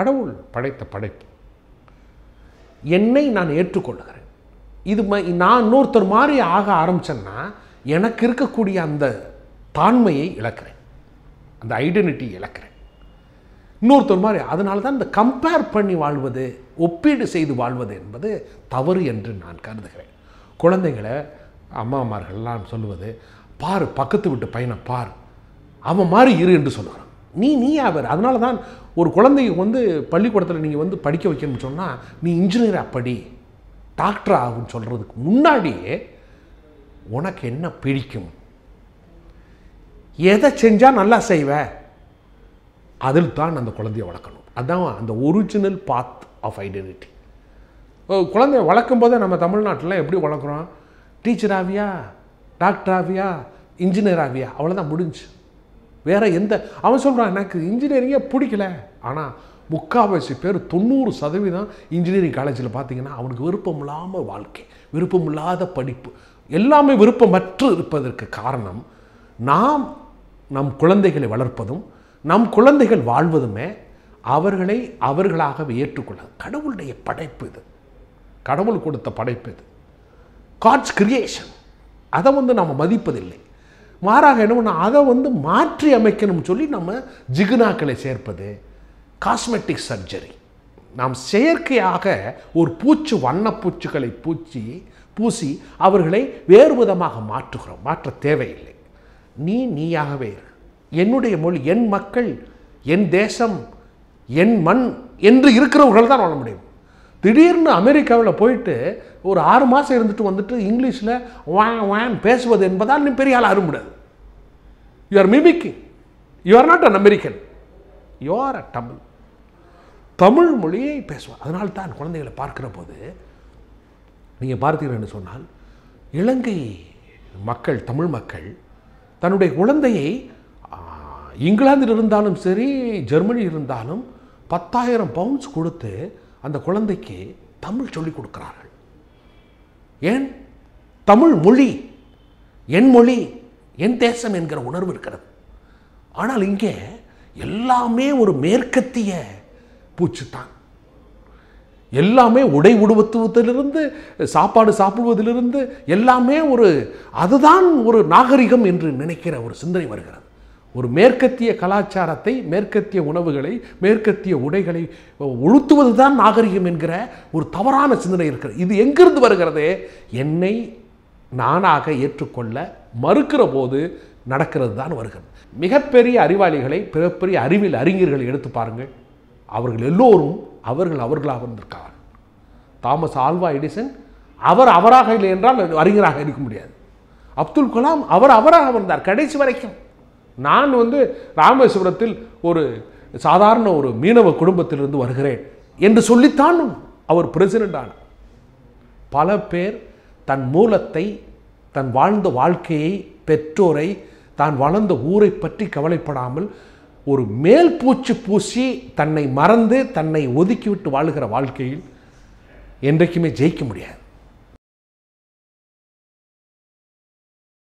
கடவுள் படைத்த படைப்பு என்னை நான் ஏற்றுக்கொள்கிறேன் இது நான் இன்னொருத்தர் மாதிரி ஆக ஆரம்பித்தேன்னா எனக்கு இருக்கக்கூடிய அந்த தாண்மையை இழக்கிறேன் அந்த ஐடென்டிட்டி இழக்கிறேன் இன்னொருத்தர் மாதிரி அதனால தான் இந்த கம்பேர் பண்ணி வாழ்வது ஒப்பீடு செய்து வாழ்வது என்பது தவறு என்று நான் கருதுகிறேன் குழந்தைங்களை அம்மாமார்கள்லாம் சொல்லுவது பார் பக்கத்து விட்டு பையனை பார் அவன் மாதிரி இரு என்று சொல்லுகிறான் நீ நீ ஆவர் அதனால தான் ஒரு குழந்தைக்கு வந்து பள்ளிக்கூடத்தில் நீங்கள் வந்து படிக்க வைக்கணும்னு சொன்னால் நீ இன்ஜினியர் அப்படி டாக்டர் ஆகும்னு சொல்கிறதுக்கு முன்னாடியே உனக்கு என்ன பிடிக்கும் எதை செஞ்சால் நல்லா செய்வ அதில் தான் அந்த குழந்தைய வளர்க்கணும் அதான் அந்த ஒரிஜினல் பாத் ஆஃப் ஐடென்டிட்டி குழந்தைய வளர்க்கும் போதே நம்ம தமிழ்நாட்டில் எப்படி வளர்க்குறோம் டீச்சர் ஆவியா டாக்டர் ஆவியா இன்ஜினியர் ஆவியா அவ்வளோதான் முடிஞ்சு வேறு எந்த அவன் சொல்கிறான் எனக்கு இன்ஜினியரிங்கே பிடிக்கல ஆனால் முக்கால்வாசி பேர் தொண்ணூறு சதவீதம் இன்ஜினியரிங் காலேஜில் பார்த்தீங்கன்னா அவனுக்கு விருப்பம் இல்லாமல் வாழ்க்கை விருப்பம் இல்லாத படிப்பு எல்லாமே விருப்பமற்று இருப்பதற்கு காரணம் நாம் நம் குழந்தைகளை வளர்ப்பதும் நம் குழந்தைகள் வாழ்வதுமே அவர்களை அவர்களாகவே ஏற்றுக்கொள்ள கடவுளுடைய படைப்பு இது கடவுள் கொடுத்த படைப்பு இது காட்ஸ் கிரியேஷன் அதை வந்து நாம் மதிப்பதில்லை மாறாக என்ன பண்ண அதை வந்து மாற்றி அமைக்கணும்னு சொல்லி நம்ம ஜிகுனாக்களை சேர்ப்பது காஸ்மெட்டிக் சர்ஜரி நாம் செயற்கையாக ஒரு பூச்சு வண்ணப்பூச்சிகளை பூச்சி பூசி அவர்களை வேறு விதமாக மாற்றுகிறோம் மாற்ற தேவையில்லை நீ நீயாகவே இரு என்னுடைய மொழி என் மக்கள் என் தேசம் என் மண் என்று இருக்கிறவர்கள் தான் வாழ முடியும் திடீர்னு அமெரிக்காவில் போயிட்டு ஒரு ஆறு மாதம் இருந்துட்டு வந்துட்டு இங்கிலீஷில் வேன் வேன் பேசுவது என்பதால் நீ பெரிய ஆள் முடியாது you are mimicking you are not an American you are a Tamil Tamil மொழியை பேசுவார் அதனால் தான் குழந்தைகளை பார்க்குற போது நீங்கள் பார்த்தீங்கன்னு சொன்னால் இலங்கை மக்கள் தமிழ் மக்கள் தன்னுடைய குழந்தையை இங்கிலாந்தில் இருந்தாலும் சரி ஜெர்மனி இருந்தாலும் பத்தாயிரம் பவுண்ட்ஸ் கொடுத்து அந்த குழந்தைக்கு தமிழ் சொல்லிக் கொடுக்கிறார்கள் ஏன் தமிழ் மொழி என் மொழி என் தேசம் என்கிற உணர்வு இருக்கிறது ஆனால் இங்கே எல்லாமே ஒரு மேற்கத்திய பூச்சு தான் எல்லாமே உடை உடுவத்துவத்திலிருந்து சாப்பாடு சாப்பிடுவதிலிருந்து எல்லாமே ஒரு அதுதான் ஒரு நாகரிகம் என்று நினைக்கிற ஒரு சிந்தனை வருகிறது ஒரு மேற்கத்திய கலாச்சாரத்தை மேற்கத்திய உணவுகளை மேற்கத்திய உடைகளை உளுத்துவது தான் நாகரிகம் என்கிற ஒரு தவறான சிந்தனை இருக்கிறது இது எங்கிருந்து வருகிறது என்னை நானாக ஏற்றுக்கொள்ள மறுக்கிற போது நடக்கிறது தான் வருகிறது மிகப்பெரிய அறிவாளிகளை பிறப்பெரிய அறிவியல் அறிஞர்களை எடுத்து பாருங்கள் அவர்கள் எல்லோரும் அவர்கள் அவர்களாக வந்திருக்கிறார்கள் தாமஸ் ஆல்வா எடிசன் அவர் அவராக இல்லை என்றால் அறிஞராக இருக்க முடியாது அப்துல் கலாம் அவர் அவராக வந்தார் கடைசி வரைக்கும் நான் வந்து ராமேஸ்வரத்தில் ஒரு சாதாரண ஒரு மீனவ குடும்பத்திலிருந்து வருகிறேன் என்று சொல்லித்தானும் அவர் பிரசிடெண்ட் ஆனார் பல பேர் தன் மூலத்தை தன் வாழ்ந்த வாழ்க்கையை பெற்றோரை தான் வளர்ந்த ஊரை பற்றி கவலைப்படாமல் ஒரு மேல் பூச்சி பூசி தன்னை மறந்து தன்னை ஒதுக்கிவிட்டு வாழுகிற வாழ்க்கையில் என்றைக்குமே ஜெயிக்க முடியாது